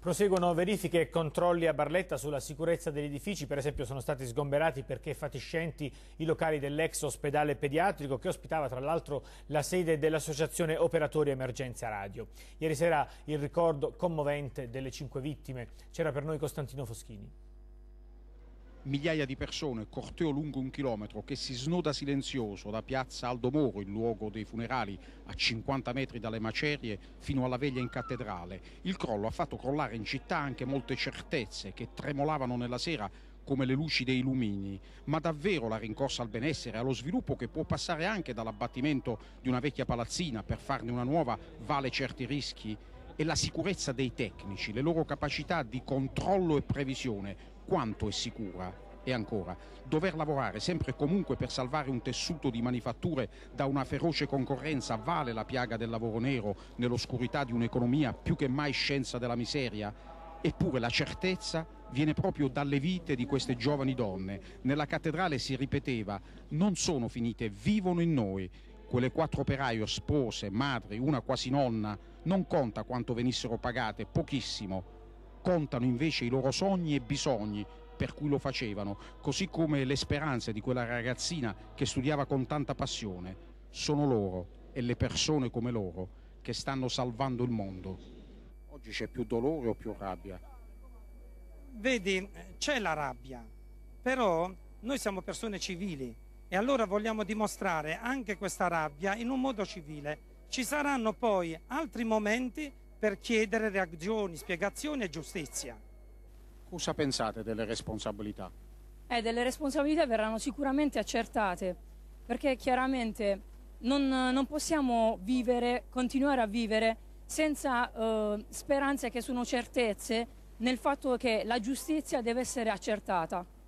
Proseguono verifiche e controlli a Barletta sulla sicurezza degli edifici, per esempio sono stati sgomberati perché fatiscenti i locali dell'ex ospedale pediatrico che ospitava tra l'altro la sede dell'associazione Operatori Emergenza Radio. Ieri sera il ricordo commovente delle cinque vittime, c'era per noi Costantino Foschini migliaia di persone, corteo lungo un chilometro che si snoda silenzioso da piazza Aldo Moro, il luogo dei funerali, a 50 metri dalle macerie, fino alla veglia in cattedrale. Il crollo ha fatto crollare in città anche molte certezze che tremolavano nella sera come le luci dei lumini, ma davvero la rincorsa al benessere, allo sviluppo che può passare anche dall'abbattimento di una vecchia palazzina per farne una nuova vale certi rischi e la sicurezza dei tecnici, le loro capacità di controllo e previsione, quanto è sicura e ancora, dover lavorare sempre e comunque per salvare un tessuto di manifatture da una feroce concorrenza vale la piaga del lavoro nero nell'oscurità di un'economia più che mai scienza della miseria? Eppure la certezza viene proprio dalle vite di queste giovani donne. Nella cattedrale si ripeteva, non sono finite, vivono in noi. Quelle quattro operaio, spose, madri, una quasi nonna, non conta quanto venissero pagate, pochissimo, contano invece i loro sogni e bisogni per cui lo facevano, così come le speranze di quella ragazzina che studiava con tanta passione. Sono loro e le persone come loro che stanno salvando il mondo. Oggi c'è più dolore o più rabbia? Vedi, c'è la rabbia, però noi siamo persone civili e allora vogliamo dimostrare anche questa rabbia in un modo civile. Ci saranno poi altri momenti per chiedere reazioni, spiegazioni e giustizia. Cosa pensate delle responsabilità? Eh, delle responsabilità verranno sicuramente accertate, perché chiaramente non, non possiamo vivere, continuare a vivere senza eh, speranze che sono certezze nel fatto che la giustizia deve essere accertata.